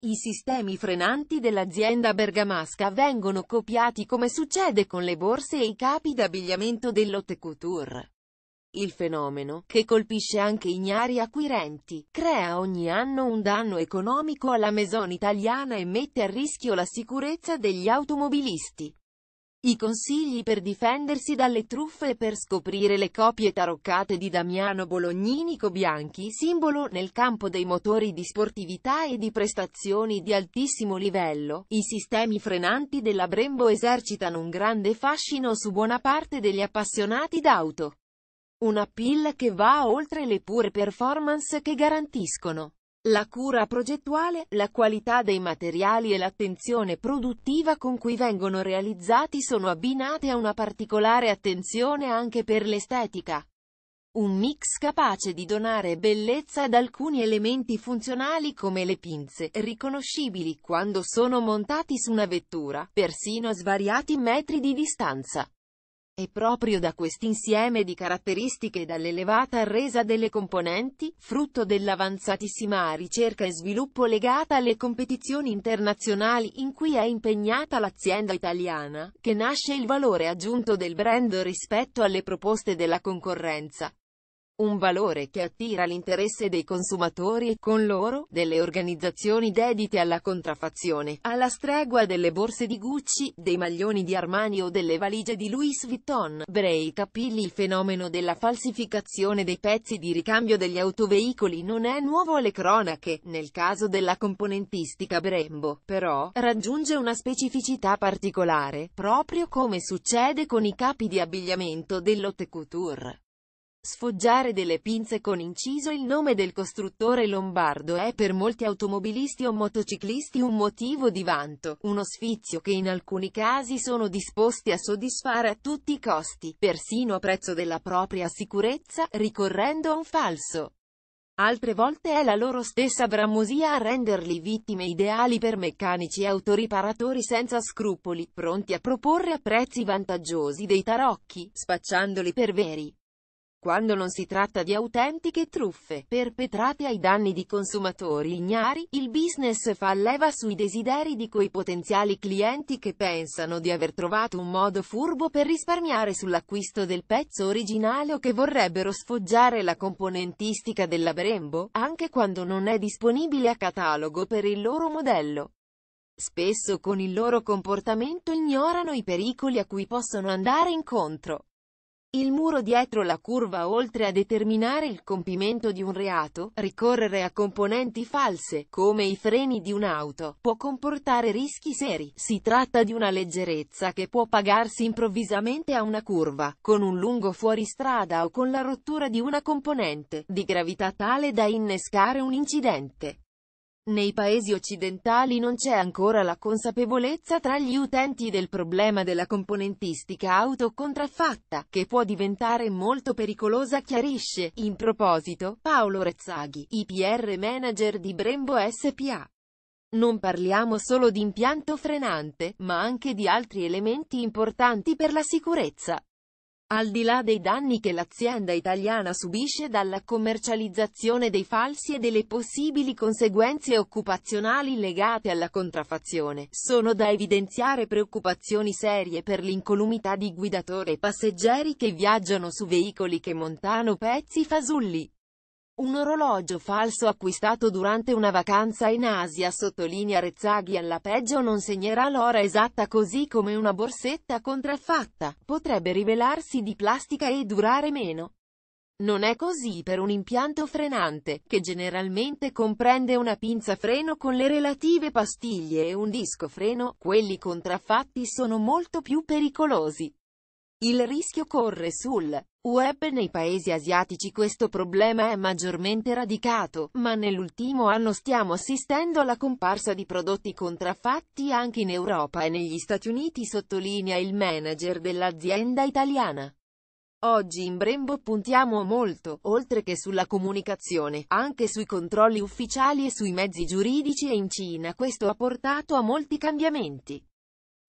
I sistemi frenanti dell'azienda bergamasca vengono copiati come succede con le borse e i capi d'abbigliamento dell'haute couture. Il fenomeno, che colpisce anche ignari acquirenti, crea ogni anno un danno economico alla maison italiana e mette a rischio la sicurezza degli automobilisti. I consigli per difendersi dalle truffe e per scoprire le copie taroccate di Damiano Bolognini Cobianchi, simbolo nel campo dei motori di sportività e di prestazioni di altissimo livello, i sistemi frenanti della Brembo esercitano un grande fascino su buona parte degli appassionati d'auto. Una pill che va oltre le pure performance che garantiscono la cura progettuale, la qualità dei materiali e l'attenzione produttiva con cui vengono realizzati sono abbinate a una particolare attenzione anche per l'estetica. Un mix capace di donare bellezza ad alcuni elementi funzionali come le pinze, riconoscibili quando sono montati su una vettura, persino a svariati metri di distanza. È proprio da quest'insieme di caratteristiche e dall'elevata resa delle componenti, frutto dell'avanzatissima ricerca e sviluppo legata alle competizioni internazionali in cui è impegnata l'azienda italiana, che nasce il valore aggiunto del brand rispetto alle proposte della concorrenza un valore che attira l'interesse dei consumatori e con loro, delle organizzazioni dedite alla contraffazione, alla stregua delle borse di Gucci, dei maglioni di Armani o delle valigie di Louis Vuitton. Bray Capilli Il fenomeno della falsificazione dei pezzi di ricambio degli autoveicoli non è nuovo alle cronache, nel caso della componentistica Brembo, però, raggiunge una specificità particolare, proprio come succede con i capi di abbigliamento dell'haute couture. Sfoggiare delle pinze con inciso il nome del costruttore lombardo è per molti automobilisti o motociclisti un motivo di vanto, uno sfizio che in alcuni casi sono disposti a soddisfare a tutti i costi, persino a prezzo della propria sicurezza, ricorrendo a un falso. Altre volte è la loro stessa bramosia a renderli vittime ideali per meccanici e autoriparatori senza scrupoli, pronti a proporre a prezzi vantaggiosi dei tarocchi, spacciandoli per veri quando non si tratta di autentiche truffe, perpetrate ai danni di consumatori ignari, il business fa leva sui desideri di quei potenziali clienti che pensano di aver trovato un modo furbo per risparmiare sull'acquisto del pezzo originale o che vorrebbero sfoggiare la componentistica della Brembo, anche quando non è disponibile a catalogo per il loro modello. Spesso con il loro comportamento ignorano i pericoli a cui possono andare incontro. Il muro dietro la curva oltre a determinare il compimento di un reato, ricorrere a componenti false, come i freni di un'auto, può comportare rischi seri. Si tratta di una leggerezza che può pagarsi improvvisamente a una curva, con un lungo fuoristrada o con la rottura di una componente, di gravità tale da innescare un incidente. Nei paesi occidentali non c'è ancora la consapevolezza tra gli utenti del problema della componentistica auto contraffatta, che può diventare molto pericolosa chiarisce, in proposito, Paolo Rezzaghi, IPR manager di Brembo SPA. Non parliamo solo di impianto frenante, ma anche di altri elementi importanti per la sicurezza. Al di là dei danni che l'azienda italiana subisce dalla commercializzazione dei falsi e delle possibili conseguenze occupazionali legate alla contraffazione, sono da evidenziare preoccupazioni serie per l'incolumità di guidatori e passeggeri che viaggiano su veicoli che montano pezzi fasulli. Un orologio falso acquistato durante una vacanza in Asia sottolinea Rezzaghi alla peggio non segnerà l'ora esatta così come una borsetta contraffatta, potrebbe rivelarsi di plastica e durare meno. Non è così per un impianto frenante, che generalmente comprende una pinza freno con le relative pastiglie e un disco freno, quelli contraffatti sono molto più pericolosi. Il rischio corre sul web nei paesi asiatici questo problema è maggiormente radicato, ma nell'ultimo anno stiamo assistendo alla comparsa di prodotti contraffatti anche in Europa e negli Stati Uniti sottolinea il manager dell'azienda italiana. Oggi in Brembo puntiamo molto, oltre che sulla comunicazione, anche sui controlli ufficiali e sui mezzi giuridici e in Cina questo ha portato a molti cambiamenti.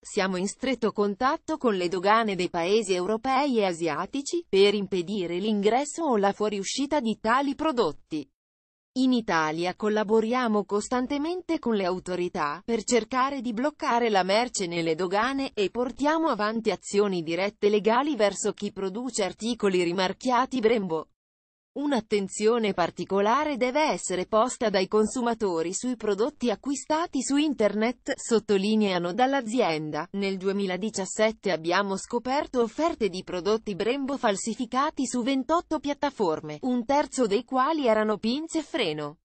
Siamo in stretto contatto con le dogane dei paesi europei e asiatici, per impedire l'ingresso o la fuoriuscita di tali prodotti. In Italia collaboriamo costantemente con le autorità, per cercare di bloccare la merce nelle dogane, e portiamo avanti azioni dirette legali verso chi produce articoli rimarchiati Brembo. Un'attenzione particolare deve essere posta dai consumatori sui prodotti acquistati su internet, sottolineano dall'azienda. Nel 2017 abbiamo scoperto offerte di prodotti Brembo falsificati su 28 piattaforme, un terzo dei quali erano pinze e freno.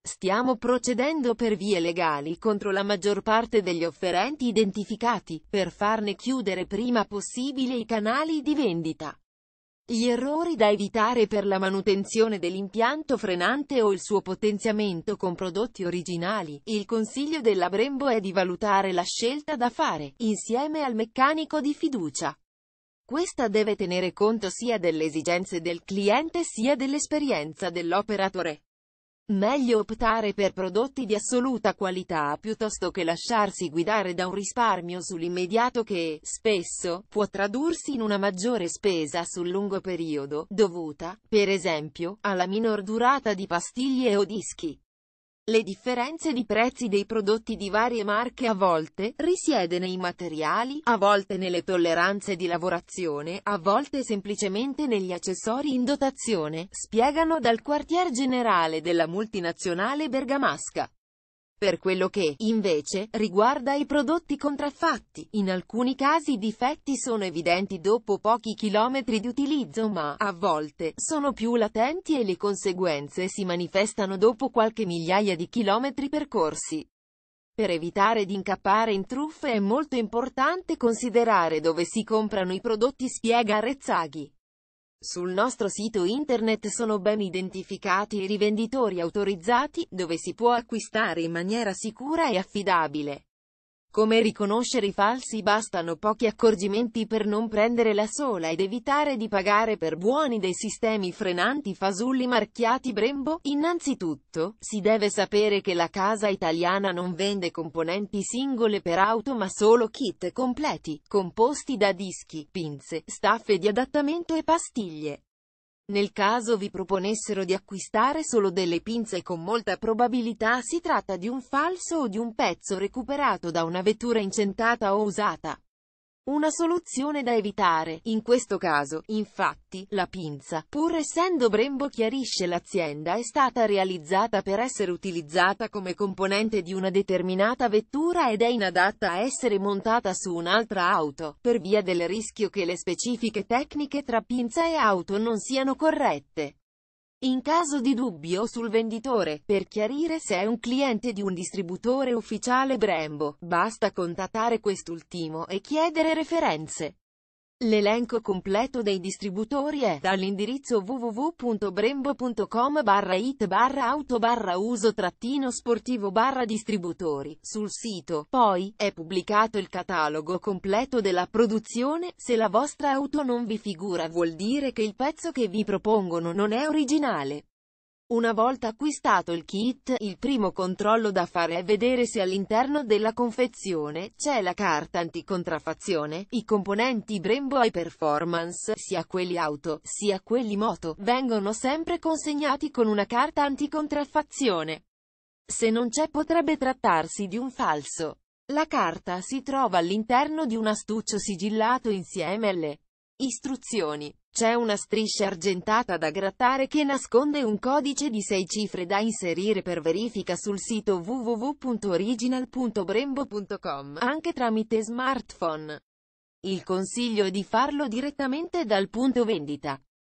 Stiamo procedendo per vie legali contro la maggior parte degli offerenti identificati, per farne chiudere prima possibile i canali di vendita. Gli errori da evitare per la manutenzione dell'impianto frenante o il suo potenziamento con prodotti originali. Il consiglio della Brembo è di valutare la scelta da fare, insieme al meccanico di fiducia. Questa deve tenere conto sia delle esigenze del cliente sia dell'esperienza dell'operatore. Meglio optare per prodotti di assoluta qualità piuttosto che lasciarsi guidare da un risparmio sull'immediato che, spesso, può tradursi in una maggiore spesa sul lungo periodo, dovuta, per esempio, alla minor durata di pastiglie o dischi. Le differenze di prezzi dei prodotti di varie marche a volte risiede nei materiali, a volte nelle tolleranze di lavorazione, a volte semplicemente negli accessori in dotazione, spiegano dal quartier generale della multinazionale bergamasca. Per quello che, invece, riguarda i prodotti contraffatti, in alcuni casi i difetti sono evidenti dopo pochi chilometri di utilizzo ma, a volte, sono più latenti e le conseguenze si manifestano dopo qualche migliaia di chilometri percorsi. Per evitare di incappare in truffe è molto importante considerare dove si comprano i prodotti spiega Rezzaghi. Sul nostro sito internet sono ben identificati i rivenditori autorizzati, dove si può acquistare in maniera sicura e affidabile. Come riconoscere i falsi bastano pochi accorgimenti per non prendere la sola ed evitare di pagare per buoni dei sistemi frenanti fasulli marchiati Brembo. Innanzitutto, si deve sapere che la casa italiana non vende componenti singole per auto ma solo kit completi, composti da dischi, pinze, staffe di adattamento e pastiglie. Nel caso vi proponessero di acquistare solo delle pinze con molta probabilità si tratta di un falso o di un pezzo recuperato da una vettura incentata o usata. Una soluzione da evitare, in questo caso, infatti, la pinza, pur essendo Brembo chiarisce l'azienda è stata realizzata per essere utilizzata come componente di una determinata vettura ed è inadatta a essere montata su un'altra auto, per via del rischio che le specifiche tecniche tra pinza e auto non siano corrette. In caso di dubbio sul venditore, per chiarire se è un cliente di un distributore ufficiale Brembo, basta contattare quest'ultimo e chiedere referenze. L'elenco completo dei distributori è dall'indirizzo www.brembo.com barra it barra auto barra uso trattino sportivo barra distributori. Sul sito, poi, è pubblicato il catalogo completo della produzione, se la vostra auto non vi figura vuol dire che il pezzo che vi propongono non è originale. Una volta acquistato il kit, il primo controllo da fare è vedere se all'interno della confezione c'è la carta anticontraffazione, i componenti Brembo e Performance, sia quelli auto, sia quelli moto, vengono sempre consegnati con una carta anticontraffazione. Se non c'è potrebbe trattarsi di un falso. La carta si trova all'interno di un astuccio sigillato insieme alle Istruzioni. C'è una striscia argentata da grattare che nasconde un codice di 6 cifre da inserire per verifica sul sito www.original.brembo.com anche tramite smartphone. Il consiglio è di farlo direttamente dal punto vendita.